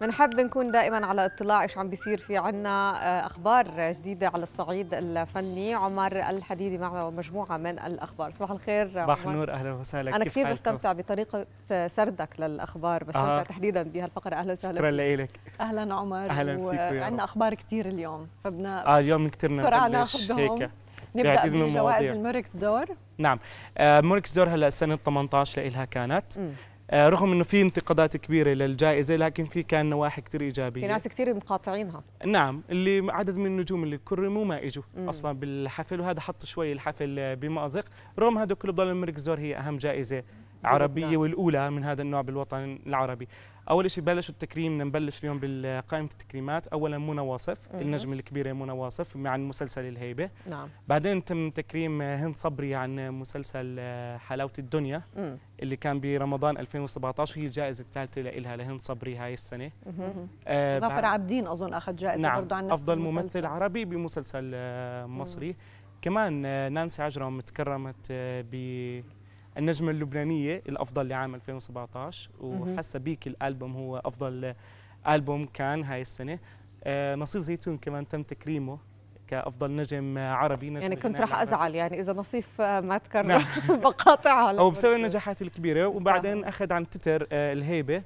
بنحب نكون دائما على اطلاع ايش عم بيصير في عنا آه، اخبار جديده على الصعيد الفني عمر الحديدي معنا مجموعه من الاخبار صباح الخير صباح عمر. النور اهلا وسهلا انا كثير بستمتع بطريقه سردك للاخبار بستمتع آه. تحديدا بهالفقره اهلا وسهلا شكرا لك اهلا عمر اهلا فيك وعندنا اخبار كثير اليوم فبنا اه اليوم كثير بسرعه هيك نبدا بجوائز الميركس دور نعم آه دور هلا سنة 18 لإلها كانت م. آه، رغم انه في انتقادات كبيره للجائزه لكن في كان نواحي كثير ايجابيه في ناس كثير مقاطعينها نعم اللي عدد من النجوم اللي كرموا ما اجوا اصلا بالحفل وهذا حط شوي الحفل بمأزق رغم هذا كله بضل المركز هي اهم جائزه عربيه والاولى من هذا النوع بالوطن العربي اول شيء بلشوا التكريم نبلش اليوم بقائمه التكريمات اولا منى واصف النجم الكبيره منى واصف مع المسلسل الهيبه نعم بعدين تم تكريم هند صبري عن مسلسل حلاوه الدنيا اللي كان برمضان 2017 هي الجائزه الثالثه لها لهند صبري هاي السنه آه ظفر عابدين اظن اخذ جائزه نعم برضه عن نفس افضل المسلسل. ممثل عربي بمسلسل آه، مصري مم. كمان آه، نانسي عجرم تكرمت آه، ب النجمة اللبنانية الأفضل لعام 2017 وحسا بيك الألبوم هو أفضل ألبوم كان هاي السنة آه، نصيف زيتون كمان تم تكريمه كافضل نجم عربي نجم يعني كنت راح ازعل يعني اذا نصيف آه، ما تكرر نعم. بقاطعها او بسبب النجاحات الكبيره وبعدين اخذ عن تتر آه، الهيبه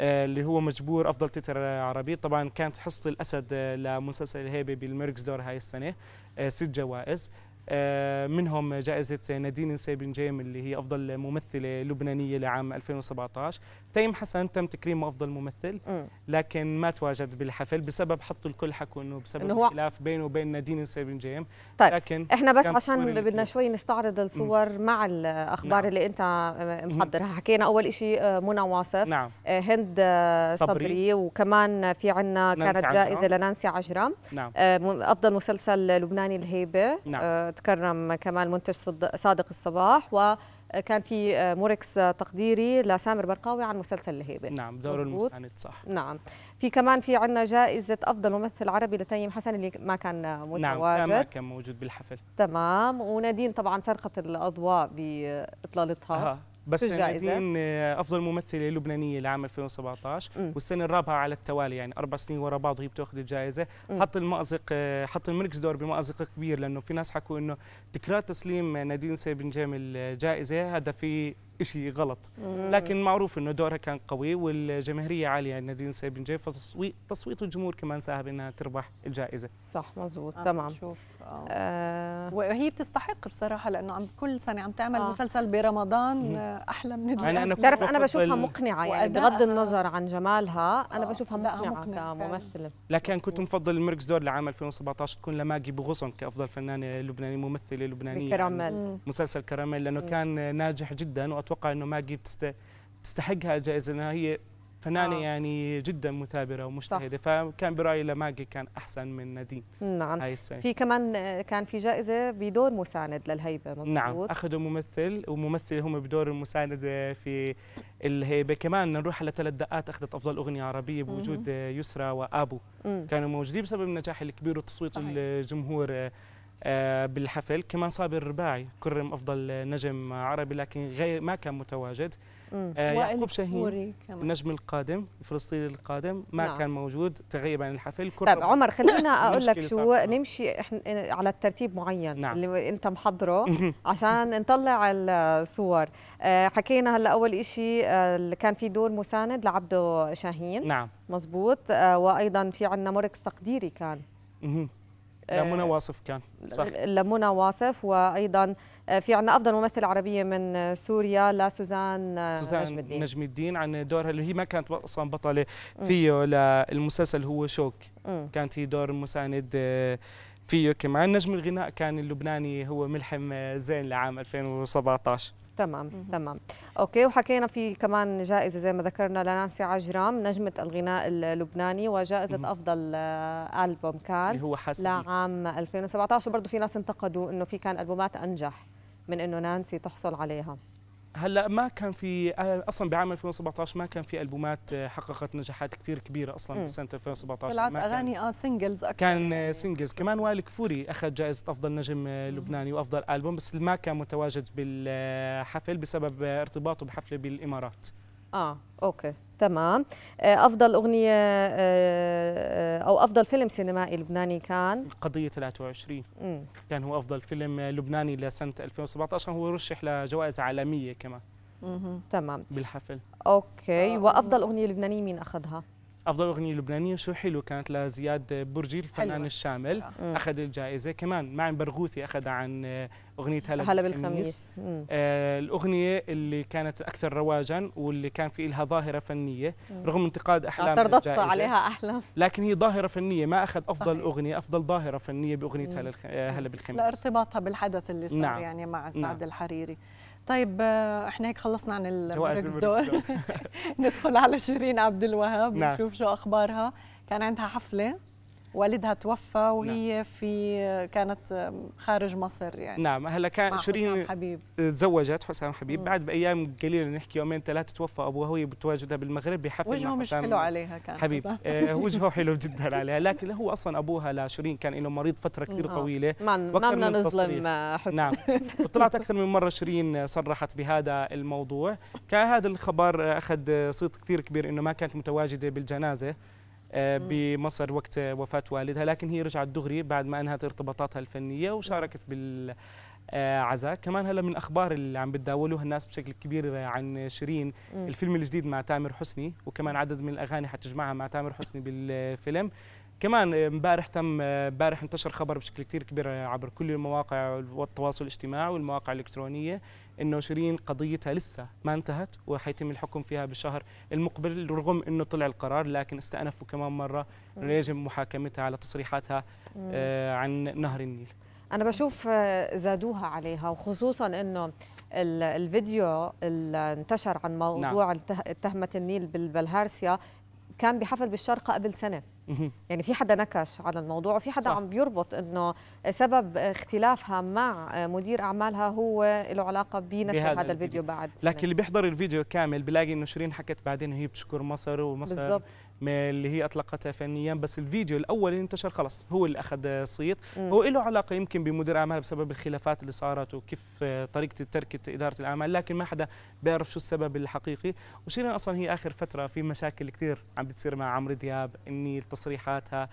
اللي هو مجبور افضل تتر عربي طبعا كانت حصه الاسد لمسلسل الهيبه بالمركز دور هاي السنه ست جوائز آه، منهم جائزة نادين نسيبن جيم اللي هي أفضل ممثلة لبنانية لعام 2017 تيم حسن تم تكريمه أفضل ممثل لكن ما تواجد بالحفل بسبب حطوا الكل حكوا إنه بسبب إنه خلاف بينه وبين نادين نسيبن جيم طيب لكن إحنا بس عشان بدنا شوي نستعرض الصور مم. مع الأخبار نعم. اللي أنت محضرها حكينا أول شيء آه، منى واصف نعم. آه، هند صبري, صبري وكمان في عنا كانت جائزة لنانسي عجرم نعم. أفضل مسلسل لبناني الهيبة نعم. تكرم كمان منتج صادق الصباح وكان في آه، موركس تقديري لسامر برقاوي عن مسلسل الهيبه نعم دور المساند صح نعم في كمان في عندنا جائزه افضل ممثل عربي لتيم حسن اللي ما كان نعم، متواجد نعم ما كان موجود بالحفل تمام ونادين طبعا سرقت الاضواء باطلالتها بس الاثنين افضل ممثله لبنانيه لعام 2017 مم. والسنه الرابعه على التوالي يعني اربع سنين ورا بعض هي بتاخذ الجائزه مم. حط المأزق حط الملك دور بمأزق كبير لانه في ناس حكوا انه تكرار تسليم نادين سيبنجام الجائزه هذا في شيء غلط لكن معروف انه دورها كان قوي والجماهيريه عاليه نادين جيف فتصويت تصويت الجمهور كمان ساهم انها تربح الجائزه صح مزبوط آه تمام شوف آه. آه. وهي بتستحق بصراحه لانه عم كل سنه عم تعمل آه. مسلسل برمضان آه احلى من يعني انا بتعرف انا بشوفها مقنعه يعني بغض آه. النظر عن جمالها انا آه. بشوفها مقنعه مقنعة كممثله لكن كنت مفضل المركز دور لعام 2017 تكون لماجي بغصن كافضل فنانه لبنانيه ممثله لبنانيه كراميل مسلسل كراميل لانه كان ناجح جدا اتوقع انه ماجي تستحق تستحقها الجائزه لانها هي فنانه آه. يعني جدا مثابره ومجتهده صح. فكان برايي لماجي كان احسن من نديم نعم هاي السنة. في كمان كان في جائزه بدور مساند للهيبه مظبوط نعم اخذوا ممثل وممثل هم بدور المساندة في الهيبه كمان نروح على ثلاث دقات اخذت افضل اغنيه عربيه بوجود يسرا يسرى وابو مم. كانوا موجودين بسبب النجاح الكبير وتصويت صحيح. الجمهور آه، بالحفل كمان صابر الرباعي كرم افضل نجم عربي لكن غير ما كان متواجد آه، يعقوب شاهين النجم القادم الفلسطيني القادم ما نعم. كان موجود تغيب عن الحفل كرم طيب عمر خلينا اقول لك شو نمشي احنا على الترتيب معين نعم. اللي انت محضره عشان نطلع الصور آه، حكينا هلا اول شيء كان في دور مساند لعبده شاهين نعم مزبوط وايضا في عندنا مركز تقديري كان آه، لمنى واصف كان صح لمنى واصف وايضا آه، في عندنا افضل ممثله عربيه من سوريا لسوزان آه، سوزان نجم الدين نجم الدين عن دورها اللي هي ما كانت اصلا بطله فيه للمسلسل هو شوك م. كانت هي دور مساند فيه كمان نجم الغناء كان اللبناني هو ملحم زين لعام 2017 تمام تمام اوكي وحكينا في كمان جائزه زي ما ذكرنا لنانسي عجرام نجمه الغناء اللبناني وجائزه مم. افضل آه، البوم كان هو حسبي لعام 2017 برضه في ناس انتقدوا انه في كان البومات انجح من انه نانسي تحصل عليها هلا ما كان في اصلا بعام 2017 ما كان في البومات آه، حققت نجاحات كثير كبيره اصلا بسنه 2017 طلعت اغاني اه سنجلز اكثر كان يعني. سنجلز كمان وائل كفوري اخذ جائزه افضل نجم آه، لبناني وافضل البوم بس ما كان متواجد بالحفل بسبب ارتباطه بحفله بالامارات اه اوكي تمام آه، افضل اغنيه آه، آه، او افضل فيلم سينمائي لبناني كان قضيه 23 مم. كان هو افضل فيلم لبناني لسنه 2017 هو رشح لجوائز عالميه كمان مم. تمام بالحفل اوكي وافضل اغنيه لبنانيه مين اخذها افضل اغنيه لبنانيه شو حلو كانت لزياد برجي الفنان حلوة. الشامل اخذ الجائزه كمان مع برغوثي اخذ عن اغنيه هلا هلا بالخميس آه الاغنيه اللي كانت اكثر رواجا واللي كان في لها ظاهره فنيه مم. رغم انتقاد احلام آه، الجائزه عليها احلام لكن هي ظاهره فنيه ما اخذ افضل صحيح. اغنيه افضل ظاهره فنيه باغنيه هلا آه، هلا بالخميس لارتباطها بالحدث اللي صار نعم. يعني مع نعم. سعد نعم. الحريري طيب آه، احنا هيك خلصنا عن البريكس دور ندخل على شيرين عبد الوهاب نعم. نشوف شو اخبارها كان عندها حفله والدها توفى نعم. وهي نعم. في كانت خارج مصر يعني نعم هلا كان شيرين حبيب تزوجت حسام حبيب بعد بايام قليله نحكي يومين ثلاثه توفى ابوها وهي بتواجدها بالمغرب بحفل وجهه مش حلو عليها كان حبيب آه وجهه حلو جدا عليها لكن هو اصلا ابوها لشيرين كان له مريض فتره كثير نعم. طويله ما بدنا نظلم آه، حسام نعم وطلعت اكثر من مره شيرين صرحت بهذا الموضوع كان هذا الخبر اخذ صيت كثير كبير انه ما كانت متواجده بالجنازه آه، بمصر وقت وفاة والدها لكن هي رجعت دغري بعد ما أنهت ارتباطاتها الفنية وشاركت بال عزاء كمان هلا من اخبار اللي عم بتداولوها الناس بشكل كبير عن شيرين الفيلم الجديد مع تامر حسني وكمان عدد من الاغاني حتجمعها مع تامر حسني بالفيلم كمان امبارح تم امبارح انتشر خبر بشكل كثير كبير عبر كل المواقع والتواصل الاجتماعي والمواقع الالكترونيه انه شيرين قضيتها لسه ما انتهت وحيتم الحكم فيها بالشهر المقبل رغم انه طلع القرار لكن استأنفوا كمان مره انه يجب محاكمتها على تصريحاتها آه عن نهر النيل انا بشوف آه، زادوها عليها وخصوصا انه الفيديو اللي انتشر عن نعم. موضوع نعم. تهمه النيل بالبلهارسيا كان بحفل بالشرق قبل سنه يعني في حدا نكش على الموضوع وفي حدا صح. عم بيربط انه سبب اختلافها مع مدير اعمالها هو له علاقه بنشر هذا, هذا الفيديو بعد لكن اللي بيحضر الفيديو كامل بلاقي انه شيرين حكت بعدين هي بتشكر مصر ومصر بالزبط. ما اللي هي اطلقتها فنيا بس الفيديو الاول اللي انتشر خلص هو اللي اخذ صيت هو له علاقه يمكن بمدير اعمال بسبب الخلافات اللي صارت وكيف آه، طريقه تركه اداره الاعمال لكن ما حدا بيعرف شو السبب الحقيقي وشيرين اصلا هي اخر فتره في مشاكل كثير عم بتصير مع عمرو دياب اني تصريحاتها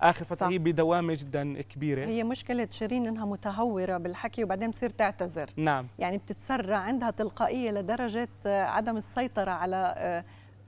اخر فتره هي بدوامه جدا كبيره هي مشكله شيرين انها متهوره بالحكي وبعدين بتصير تعتذر نعم يعني بتتسرع عندها تلقائيه لدرجه آه، عدم السيطره على آه،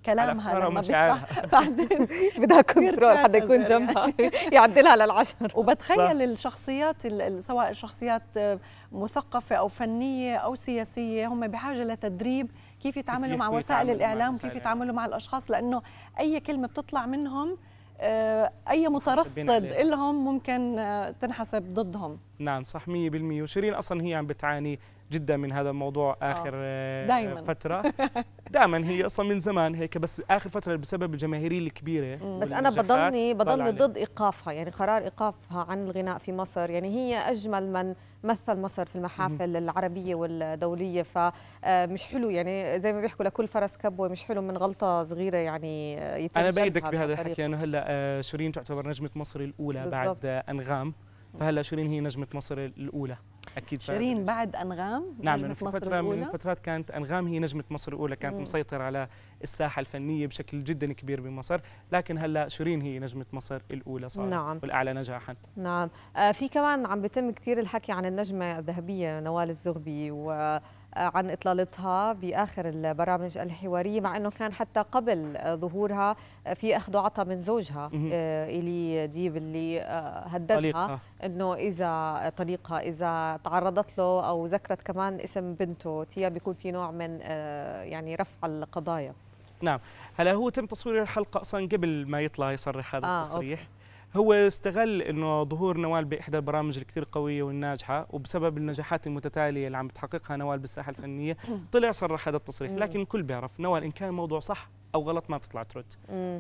كلامها لما بتطلع بعدين بدها كنترول حدا يكون جنبها يعدلها للعشر وبتخيل الشخصيات سواء شخصيات آه، مثقفه او فنيه او سياسيه هم بحاجه لتدريب كيف يتعاملوا مع وسائل الاعلام كيف يتعاملوا مع الاشخاص لانه اي كلمه بتطلع منهم آه، اي مترصد لهم ممكن آه، تنحسب ضدهم نعم صح 100% وشيرين اصلا هي عم بتعاني جدا من هذا الموضوع آه. اخر آه، دايما فتره دائما هي اصلا من زمان هيك بس اخر فتره بسبب الجماهيريه الكبيره بس انا بضلني بضلني ضد ايقافها يعني قرار ايقافها عن الغناء في مصر يعني هي اجمل من مثل مصر في المحافل العربيه والدوليه فمش آه، حلو يعني زي ما بيحكوا لكل فرس كبوه مش حلو من غلطه صغيره يعني يتم انا بايدك بهذا الحكي انه يعني هلا شيرين تعتبر نجمه مصر الاولى بالزبط. بعد انغام فهلا شيرين هي نجمه مصر الاولى اكيد شيرين بعد انغام نعم نجمة في فتره الأولى. من الفترات كانت انغام هي نجمه مصر الاولى كانت مم. مسيطره على الساحه الفنيه بشكل جدا كبير بمصر لكن هلا شيرين هي نجمه مصر الاولى صارت نعم. والاعلى نجاحا نعم آه في كمان عم بيتم كثير الحكي عن النجمه الذهبيه نوال الزغبي و عن إطلالتها بآخر البرامج الحوارية مع أنه كان حتى قبل ظهورها في أخذ وعطى من زوجها آه، إلي ديب اللي آه، هددها أنه إذا طليقها إذا تعرضت له أو ذكرت كمان اسم بنته تيا بيكون في نوع من آه، يعني رفع القضايا نعم هلا هو تم تصوير الحلقه اصلا قبل ما يطلع يصرح هذا آه التصريح أوكي. هو استغل انه ظهور نوال باحدى البرامج الكثير قويه والناجحه وبسبب النجاحات المتتاليه اللي عم تحققها نوال بالساحه الفنيه طلع صرح هذا التصريح لكن الكل بيعرف نوال ان كان الموضوع صح او غلط ما بتطلع ترد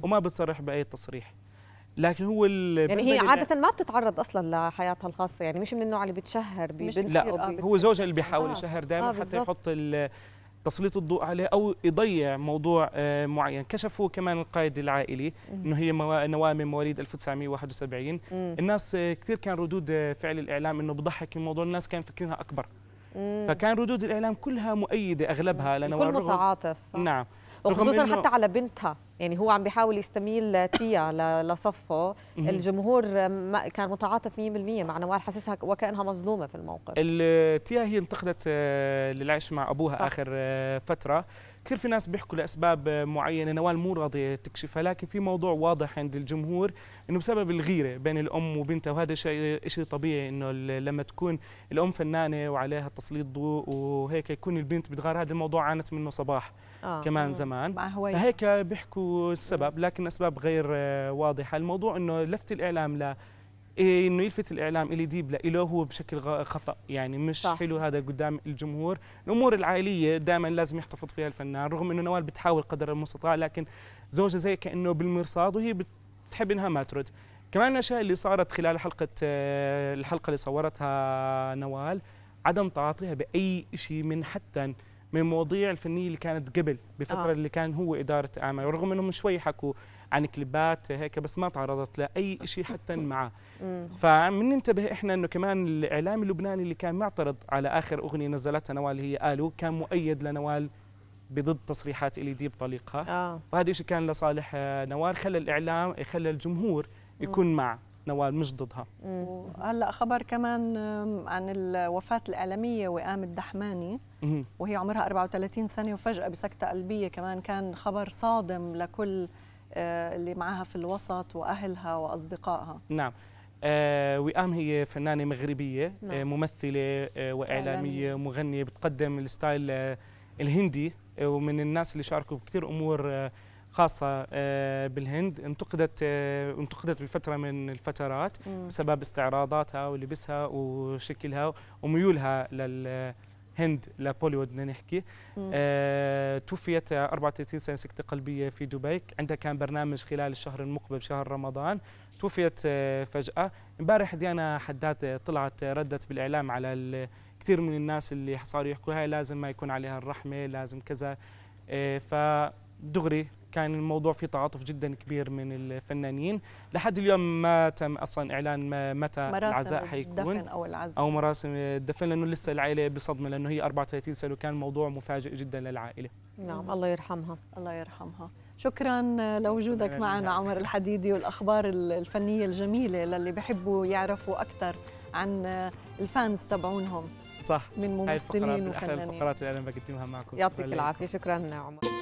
وما بتصرح باي تصريح لكن هو يعني هي عادة ما بتتعرض اصلا لحياتها الخاصة يعني مش من النوع اللي بتشهر بنت لا هو زوجها اللي بيحاول آه. يشهر دائما آه حتى يحط تسليط الضوء عليه او يضيع موضوع آه، معين كشفوا كمان القائد العائلي انه هي نواه من مواليد 1971 الناس آه، كثير كان ردود آه، فعل الاعلام انه بضحك الموضوع الناس كان فاكرينها اكبر فكان ردود الاعلام كلها مؤيده اغلبها لانه كل متعاطف صح نعم وخصوصا إنه... حتى على بنتها يعني هو عم بيحاول يستميل تيا لصفه الجمهور كان متعاطف 100% مع نوال حاسسها وكانها مظلومه في الموقف تيا هي انتقدت آه، للعيش مع ابوها صح. اخر آه، فتره كثير في ناس بيحكوا لاسباب معينه نوال مو راضيه تكشفها لكن في موضوع واضح عند الجمهور انه بسبب الغيره بين الام وبنتها وهذا شيء شيء طبيعي انه لما تكون الام فنانه وعليها تسليط ضوء وهيك يكون البنت بتغار هذا الموضوع عانت منه صباح آه. كمان آه. زمان هيك بيحكوا السبب لكن اسباب غير آه، واضحه الموضوع انه لفت الاعلام إيه انه يلفت الاعلام الي ديب له هو بشكل خطا يعني مش صح. حلو هذا قدام الجمهور الامور العائليه دائما لازم يحتفظ فيها الفنان رغم انه نوال بتحاول قدر المستطاع لكن زوجها زي كانه بالمرصاد وهي بتحب انها ما ترد كمان الاشياء اللي صارت خلال حلقه آه، الحلقه اللي صورتها نوال عدم تعاطيها باي شيء من حتى من المواضيع الفنيه اللي كانت قبل بالفتره آه. اللي كان هو اداره اعمال رغم انهم شوي حكوا عن كليبات هيك بس ما تعرضت لاي شيء حتى معاه فبننتبه احنا انه كمان الاعلام اللبناني اللي كان معترض على اخر اغنيه نزلتها نوال اللي هي الو كان مؤيد لنوال بضد تصريحات الي دي بطليقها آه. وهذا الشيء كان لصالح آه، نوال خلى الاعلام خلى الجمهور يكون مم. مع نوال مش ضدها هلا خبر كمان عن الوفاة الإعلامية وئام الدحماني وهي عمرها 34 سنة وفجأة بسكتة قلبية كمان كان خبر صادم لكل آه، اللي معها في الوسط واهلها واصدقائها نعم آه، وئام هي فنانه مغربيه آه، نعم. ممثله واعلاميه مغنيه بتقدم الستايل الهندي ومن الناس اللي شاركوا بكثير امور خاصة بالهند انتقدت انتقدت بفترة من الفترات بسبب استعراضاتها ولبسها وشكلها وميولها لل هند لبوليود بدنا نحكي آه توفيت 34 سنه سكته قلبيه في دبي عندها كان برنامج خلال الشهر المقبل شهر رمضان توفيت آه فجاه امبارح ديانا حداد آه، طلعت آه، ردت بالاعلام على كثير من الناس اللي صاروا يحكوا هاي لازم ما يكون عليها الرحمه لازم كذا آه فدغري كان الموضوع فيه تعاطف جدا كبير من الفنانين لحد اليوم ما تم اصلا اعلان متى العزاء حيكون الدفن او العزاء او مراسم الدفن لانه لسه العائله بصدمه لانه هي 34 سنه وكان الموضوع مفاجئ جدا للعائله نعم الله يرحمها الله يرحمها شكرا لوجودك معنا عمر الحديدي والاخبار الفنيه الجميله للي بحبوا يعرفوا اكثر عن الفانز تبعونهم صح من ممثلين وفنانين هاي الفقرات اللي انا بقدمها معكم يعطيك العافيه شكرا عمر